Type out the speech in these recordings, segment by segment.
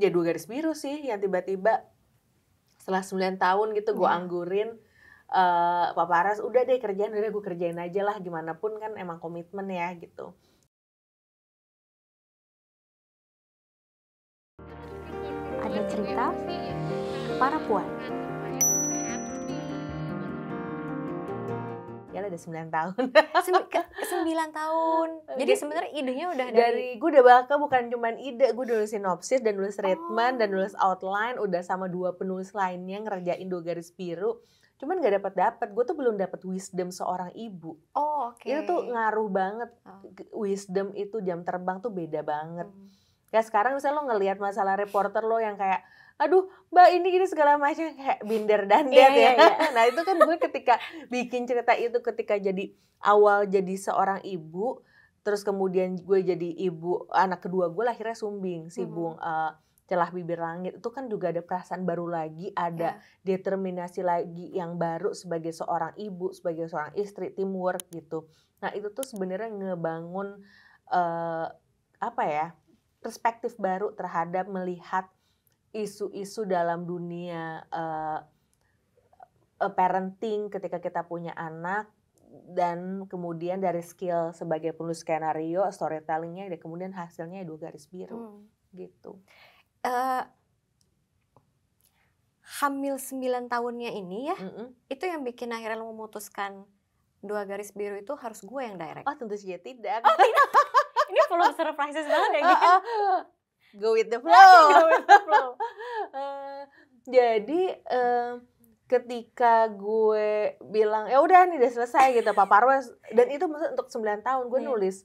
ya dua garis biru sih yang tiba-tiba setelah 9 tahun gitu gue hmm. anggurin uh, eh, Pak Paras udah deh kerjaan udah gue kerjain aja lah gimana pun kan emang komitmen ya gitu ada cerita para puan udah 9 tahun. Sembilan tahun. Jadi sebenarnya idenya udah dari, dari gue udah bahkan bukan cuman ide, gue nulis sinopsis dan nulis treatment oh. dan nulis outline udah sama dua penulis lainnya ngerjain dua garis biru. Cuman gak dapat dapat, gue tuh belum dapat wisdom seorang ibu. Oh, oke. Okay. Itu tuh ngaruh banget. Oh. Wisdom itu jam terbang tuh beda banget. Hmm. Ya sekarang misalnya lo ngelihat masalah reporter lo yang kayak aduh mbak ini gini segala macam kayak binder dan yeah, iya, ya. Yeah, iya. nah itu kan gue ketika bikin cerita itu ketika jadi awal jadi seorang ibu terus kemudian gue jadi ibu anak kedua gue lahirnya sumbing si hmm. bung uh, eh, celah bibir langit itu kan juga ada perasaan baru lagi ada yeah. determinasi lagi yang baru sebagai seorang ibu sebagai seorang istri teamwork gitu nah itu tuh sebenarnya ngebangun uh, apa ya perspektif baru terhadap melihat isu-isu dalam dunia uh, parenting ketika kita punya anak dan kemudian dari skill sebagai penulis skenario storytellingnya dan kemudian hasilnya dua garis biru hmm. gitu uh, hamil 9 tahunnya ini ya mm -hmm. itu yang bikin akhirnya lo memutuskan dua garis biru itu harus gue yang direct oh tentu saja tidak oh, tidak ini perlu surprises banget ya gitu uh, uh go with the nah, flow. go with the flow. uh, jadi uh, ketika gue bilang ya udah nih udah selesai gitu Pak Parwas dan itu maksud untuk 9 tahun gue iya. nulis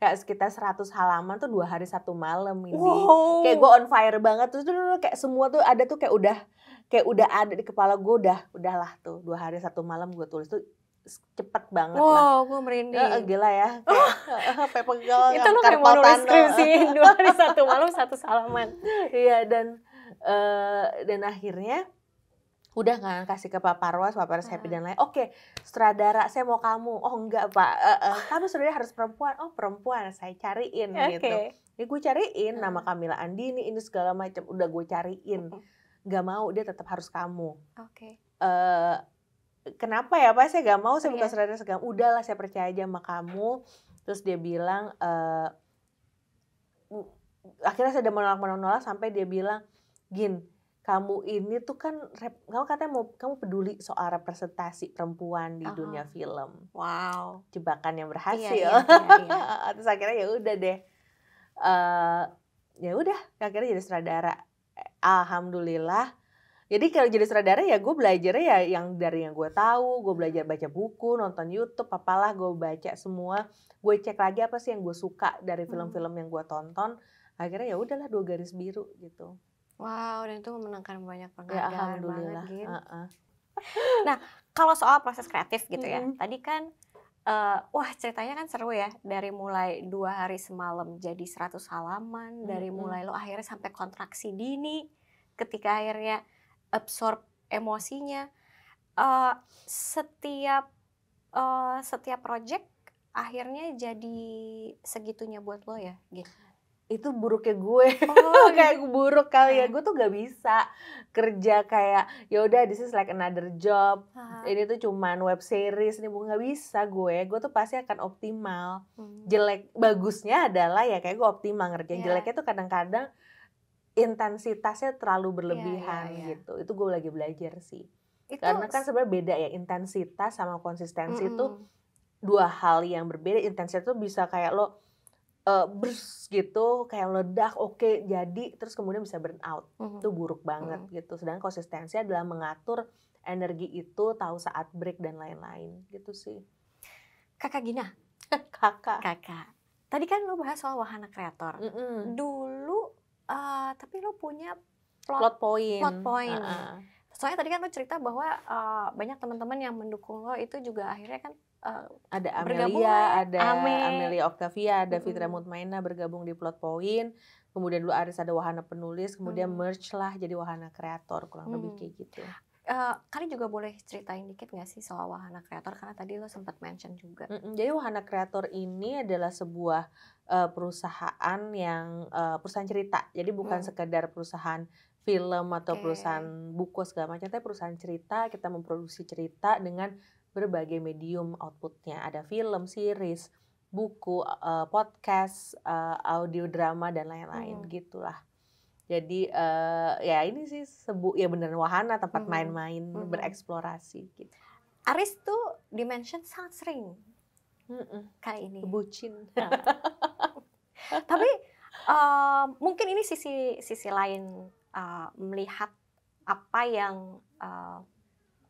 kayak sekitar 100 halaman tuh dua hari satu malam ini wow. kayak gue on fire banget terus dulu kayak semua tuh ada tuh kayak udah kayak udah ada di kepala gue udah udahlah tuh dua hari satu malam gue tulis tuh cepet banget wow, lah. Wow, gue merinding. gila ya. Oh. Kayak pegel. Itu lo kayak mau nulis dua hari satu malam satu salaman. Iya dan uh, dan akhirnya udah kan kasih ke Pak Parwas, Pak Parwas happy dan lain. Oke, okay, sutradara saya mau kamu. Oh enggak Pak, uh, uh, sebenarnya harus perempuan. Oh perempuan, saya cariin okay. gitu. Ya gue cariin hmm. nama Kamila Andini ini segala macam udah gue cariin. Gak mau dia tetap harus kamu. Oke. Okay. Eh, kenapa ya pak saya gak mau saya bukan iya. sutradara segam udahlah saya percaya aja sama kamu terus dia bilang e, akhirnya saya udah menolak menolak sampai dia bilang gin kamu ini tuh kan kamu katanya mau kamu peduli soal representasi perempuan di uh oh. -huh. dunia film wow jebakan yang iya, iya, berhasil iya, iya, iya, iya. terus akhirnya ya udah deh uh, ya udah akhirnya jadi sutradara eh, alhamdulillah jadi kalau jadi sutradara ya gue belajarnya ya yang dari yang gue tahu gue belajar baca buku nonton YouTube apalah gue baca semua gue cek lagi apa sih yang gue suka dari hmm. film-film yang gue tonton akhirnya ya udahlah dua garis biru gitu wow dan itu memenangkan banyak ya, penghargaan ya, alhamdulillah. banget gitu. uh -uh. nah kalau soal proses kreatif gitu ya -hmm. tadi kan uh, wah ceritanya kan seru ya dari mulai dua hari semalam jadi 100 halaman mm -hmm. dari mulai lo akhirnya sampai kontraksi dini ketika akhirnya absorb emosinya uh, setiap uh, setiap project akhirnya jadi segitunya buat lo ya gitu itu buruknya gue oh, kayak gitu. buruk kali ya nah. gue tuh gak bisa kerja kayak yaudah this is like another job Aha. ini tuh cuman web series nih gue gak bisa gue gue tuh pasti akan optimal hmm. jelek bagusnya adalah ya kayak gue optimal ngerjain yeah. jeleknya tuh kadang-kadang intensitasnya terlalu iya, iya, berlebihan yeah, yeah, yeah. gitu. Itu gue lagi belajar sih. Itu... Karena kan sebenarnya beda ya intensitas sama konsistensi mm -hmm. dua hal yang berbeda. Intensitas itu bisa kayak lo uh, eh, bers gitu kayak ledak, oke okay, jadi terus kemudian bisa burn out. Mm -hmm. Itu buruk banget mm -hmm. gitu. Sedangkan konsistensi adalah mengatur energi itu tahu saat break dan lain-lain gitu sih. Kakak Gina. Kakak. Kakak. Tadi kan lo bahas soal wahana kreator. Mm -mm. Dulu tapi lo punya plot, plot point. Plot point. Uh -uh. Soalnya tadi kan lo cerita bahwa uh, banyak teman-teman yang mendukung lo itu juga akhirnya kan uh, ada Amelia, ada ya. Ame. Amelia Octavia, ada Fitra -hmm. Mutmaina bergabung di Plot Point. Kemudian dulu Aris ada wahana penulis, kemudian hmm. merge lah jadi wahana kreator kurang hmm. lebih kayak gitu. Uh, eh, kali juga boleh ceritain dikit nggak sih soal wahana kreator karena tadi lo sempat mention juga. Mm jadi wahana kreator ini adalah sebuah uh, perusahaan yang uh, perusahaan cerita. Jadi bukan mm. sekedar perusahaan film atau okay. perusahaan buku segala macam, tapi perusahaan cerita kita memproduksi cerita dengan berbagai medium outputnya. Ada film, series, buku, uh, podcast, uh, audio drama dan lain-lain mm. gitulah. Jadi uh, ya ini sih sebu ya benar-benar wahana tempat mm-hmm. main-main mm -hmm. bereksplorasi gitu. Aris tuh dimension sangat sering mm -mm. kali ini. Bucin. Ah. Tapi uh, mungkin ini sisi sisi lain uh, melihat apa yang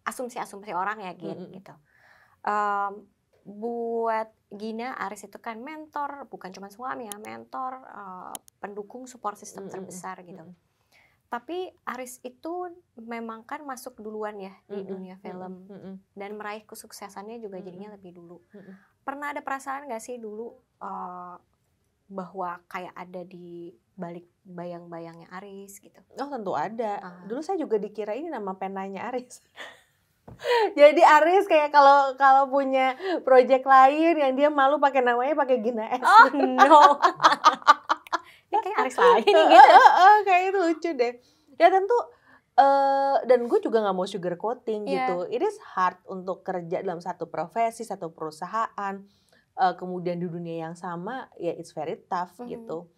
asumsi-asumsi uh, orang ya gitu. Mm -hmm. gitu. Um, buat Gina Aris itu kan mentor bukan cuma suami ya mentor uh, pendukung support system mm -hmm. terbesar gitu mm -hmm. tapi Aris itu memang kan masuk duluan ya di mm -hmm. dunia film mm -hmm. dan meraih kesuksesannya juga jadinya mm -hmm. lebih dulu mm -hmm. pernah ada perasaan gak sih dulu uh, bahwa kayak ada di balik bayang-bayangnya Aris gitu. Oh tentu ada. Uh. Dulu saya juga dikira ini nama penanya Aris. Jadi Aris kayak kalau kalau punya proyek lain yang dia malu pakai namanya pakai Gina S. Oh no. Ini kayak Aris lain gitu. Uh, uh, uh, kayak itu lucu deh. Ya tentu Uh, dan gue juga nggak mau sugar coating yeah. gitu. It is hard untuk kerja dalam satu profesi, satu perusahaan, uh, kemudian di dunia yang sama, ya it's very tough mm -hmm. gitu.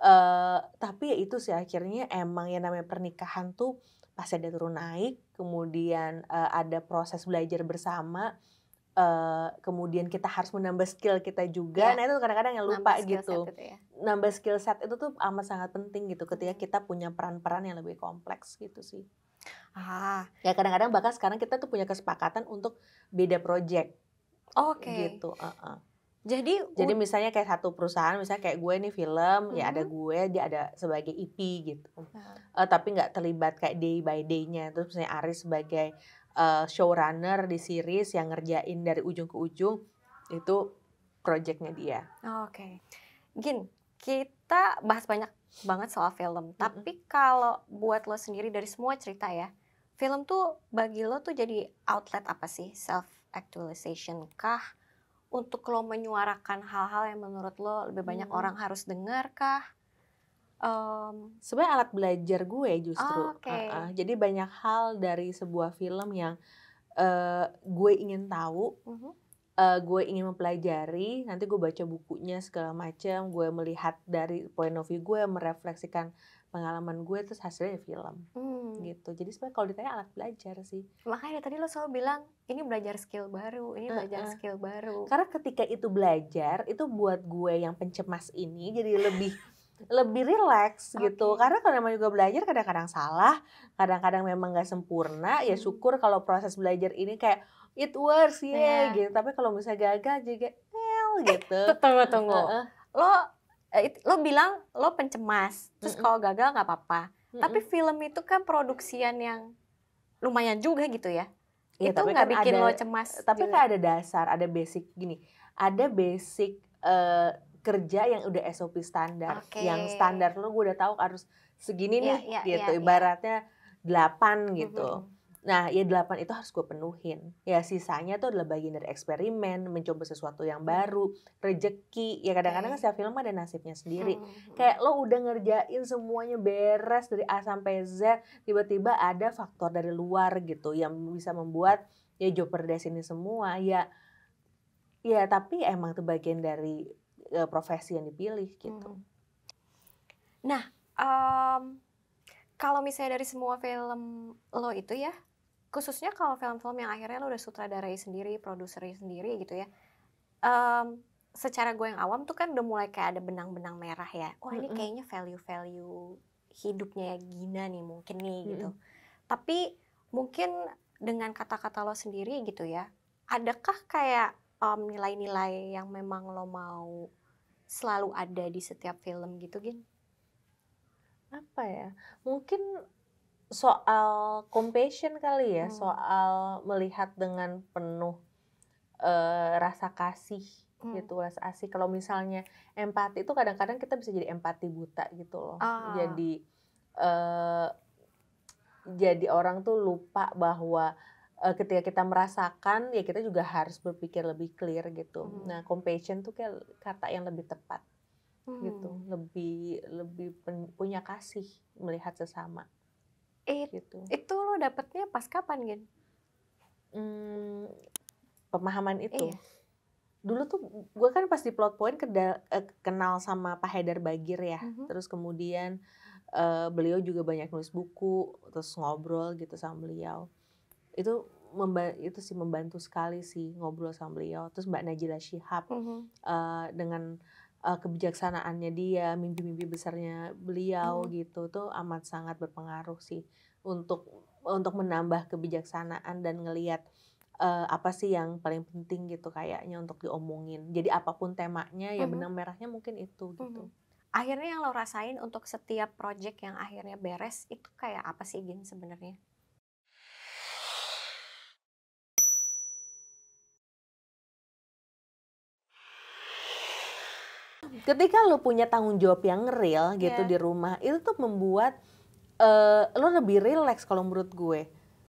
Uh, tapi ya itu sih akhirnya emang yang namanya pernikahan tuh pasti ada turun naik kemudian uh, ada proses belajar bersama uh, kemudian kita harus menambah skill kita juga. ya. Nah, itu kadang-kadang yang lupa nambah gitu. Itu ya. Nambah skill set itu tuh amat sangat penting gitu ketika hmm. kita punya peran-peran yang lebih kompleks gitu sih. Ah, ya kadang-kadang bahkan sekarang kita tuh punya kesepakatan untuk beda project. Oke. Okay. Gitu, uh -uh. Jadi jadi misalnya kayak satu perusahaan, misalnya kayak gue nih film, hmm. ya ada hmm. gue, dia ada sebagai IP e gitu. Hmm. Uh, tapi nggak terlibat kayak day by day-nya. Terus misalnya Aris sebagai uh, showrunner di series yang ngerjain dari ujung ke ujung itu projectnya dia. Oh, Oke. Okay. Gin, kita bahas banyak banget soal film. Mm -hmm. Tapi kalau buat lo sendiri dari semua cerita ya, film tuh bagi lo tuh jadi outlet apa sih? Self actualization kah? untuk lo menyuarakan hal-hal yang menurut lo lebih banyak hmm. orang harus dengar kah? Um, Sebenarnya alat belajar gue justru. Oh, okay. uh -uh. Jadi banyak hal dari sebuah film yang uh, gue ingin tahu. Uh -huh uh, gue ingin mempelajari nanti gue baca bukunya segala macam gue melihat dari point of view gue merefleksikan pengalaman gue terus hasilnya film hmm. gitu jadi sebenarnya kalau ditanya alat belajar sih makanya tadi lo selalu bilang ini belajar skill baru ini belajar uh belajar skill baru karena ketika itu belajar itu buat gue yang pencemas ini jadi lebih lebih relax okay. gitu karena kalau memang juga belajar kadang-kadang salah kadang-kadang memang nggak sempurna ya hmm. ya syukur kalau proses belajar ini kayak it works ya yeah. Iya. gitu tapi kalau misalnya gagal juga well eh, gitu tunggu tunggu uh -uh. lo Eh, it, lo bilang lo pencemas terus mm kalau gagal nggak apa-apa tapi film itu kan produksian yang lumayan juga gitu ya, ya itu nggak kan bikin ada, lo cemas tapi juga. kan ada dasar ada basic gini ada basic uh, kerja yang udah SOP standar okay. yang standar lo gue udah tahu harus segini iya, nih yeah, yeah, gitu yeah, iya. ibaratnya delapan 8 gitu mm-hmm Nah, ya delapan itu harus gue penuhin. Ya sisanya tuh adalah bagian dari eksperimen, mencoba sesuatu yang baru, rejeki. Ya kadang-kadang setiap film ada nasibnya sendiri. Hmm, hmm, hmm. Kayak lo udah ngerjain semuanya beres dari A sampai Z, tiba-tiba ada faktor dari luar gitu yang bisa membuat ya joperdes ini semua ya ya tapi emang itu bagian dari uh, profesi yang dipilih gitu. Hmm. Nah, um, kalau misalnya dari semua film lo itu ya, khususnya kalau film-film yang akhirnya lo udah sutradarai sendiri, produseri sendiri gitu ya. Um, secara gue yang awam tuh kan udah mulai kayak ada benang-benang merah ya. oh, ini kayaknya value-value hidupnya ya Gina nih mungkin nih gitu. Mm -hmm. Tapi mungkin dengan kata-kata lo sendiri gitu ya, adakah kayak nilai-nilai um, yang memang lo mau selalu ada di setiap film gitu, Gin? Apa ya? Mungkin soal compassion kali ya, hmm. soal melihat dengan penuh uh, rasa kasih hmm. gitu, rasa asih. Kalau misalnya empati itu kadang-kadang kita bisa jadi empati buta gitu loh. Ah. Jadi uh, jadi orang tuh lupa bahwa uh, ketika kita merasakan ya kita juga harus berpikir lebih clear gitu. Hmm. Nah, compassion tuh kayak kata yang lebih tepat. Hmm. gitu lebih lebih pen, punya kasih melihat sesama It, gitu. Itu lo dapetnya pas kapan, Gen? Hmm, pemahaman itu. Iya. Dulu tuh gue kan pas di plot point keda, eh, kenal sama Pak Haidar Bagir ya. Mm -hmm. Terus kemudian eh, beliau juga banyak nulis buku, terus ngobrol gitu sama beliau. Itu itu sih membantu sekali sih ngobrol sama beliau terus Mbak Najila Shihab mm -hmm. eh, dengan uh, kebijaksanaannya dia, mimpi-mimpi besarnya beliau hmm. gitu tuh amat sangat berpengaruh sih untuk untuk menambah kebijaksanaan dan ngelihat uh, apa sih yang paling penting gitu kayaknya untuk diomongin. Jadi apapun temanya ya hmm. benang merahnya mungkin itu hmm. gitu. Akhirnya yang lo rasain untuk setiap project yang akhirnya beres itu kayak apa sih Gin sebenarnya? ketika lo punya tanggung jawab yang real gitu yeah. di rumah itu tuh membuat uh, eh, lo lebih rileks kalau menurut gue